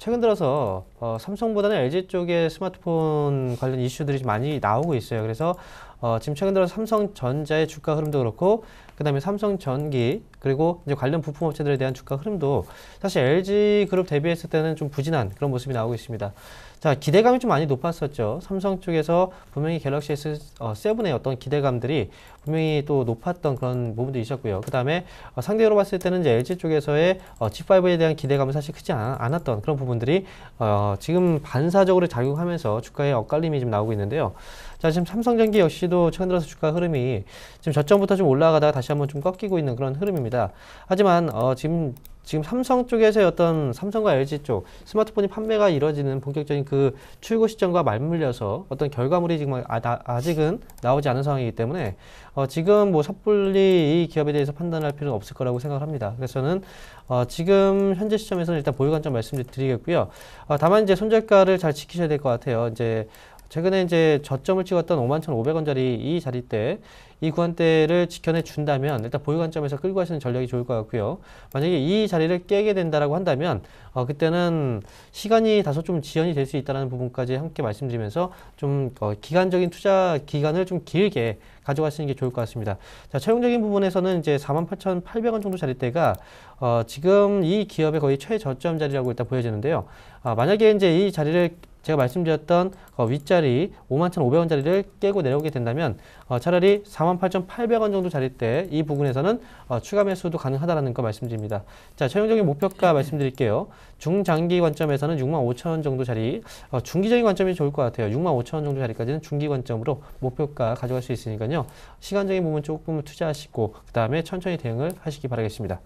최근 들어서 어, 삼성보다는 LG 쪽의 스마트폰 관련 이슈들이 많이 나오고 있어요. 그래서 어, 지금 최근 들어 삼성전자의 주가 흐름도 그렇고 그다음에 삼성전기 그리고 이제 관련 부품 업체들에 대한 주가 흐름도 사실 LG 그룹 대비했을 때는 좀 부진한 그런 모습이 나오고 있습니다. 자 기대감이 좀 많이 높았었죠. 삼성 쪽에서 분명히 갤럭시 S7의 어, 어떤 기대감들이 분명히 또 높았던 그런 부분도 있었고요. 그 다음에 어, 상대로 봤을 때는 이제 LG 쪽에서의 어, G5에 대한 기대감은 사실 크지 않, 았던 그런 부분들이 어, 지금 반사적으로 작용하면서 주가에 엇갈림이 좀 나오고 있는데요. 자, 지금 삼성전기 역시도 최근 들어서 주가 흐름이 지금 저점부터 좀 올라가다가 다시 한번 좀 꺾이고 있는 그런 흐름입니다. 하지만 어, 지금 지금 삼성 쪽에서의 어떤 삼성과 LG 쪽 스마트폰이 판매가 이뤄지는 본격적인 그 출고 시점과 맞물려서 어떤 결과물이 지금 아, 직은 나오지 않은 상황이기 때문에 어, 지금 뭐 섣불리 이 기업에 대해서 판단할 필요는 없을 거라고 생각을 합니다. 그래서는 어, 지금 현재 시점에서는 일단 보유 관점 말씀드리겠고요. 어, 다만 이제 손절가를 잘 지키셔야 될 것 같아요. 이제 최근에 이제 저점을 찍었던 51,500원짜리 이 자리 때 이 구간대를 지켜내 준다면 일단 보유 관점에서 끌고 가시는 전략이 좋을 것 같고요. 만약에 이 자리를 깨게 된다라고 한다면 어, 그때는 시간이 다소 좀 지연이 될 수 있다는 부분까지 함께 말씀드리면서 좀 어, 기간적인 투자 기간을 좀 길게 가져가시는 게 좋을 것 같습니다. 자, 채용적인 부분에서는 이제 48,800원 정도 자리대가 어, 지금 이 기업의 거의 최저점 자리라고 일단 보여지는데요. 아, 만약에 이제 이 자리를 제가 말씀드렸던 어, 윗자리 51,500원짜리를 깨고 내려오게 된다면 어, 차라리 48,800원 정도 자리 때 이 부분에서는 어, 추가 매수도 가능하다는 거 말씀드립니다. 자, 최종적인 목표가 네. 말씀드릴게요. 중장기 관점에서는 65,000원 정도 자리, 어, 중기적인 관점이 좋을 것 같아요. 65,000원 정도 자리까지는 중기 관점으로 목표가 가져갈 수 있으니까요. 시간적인 부분 조금 투자하시고 그 다음에 천천히 대응을 하시기 바라겠습니다.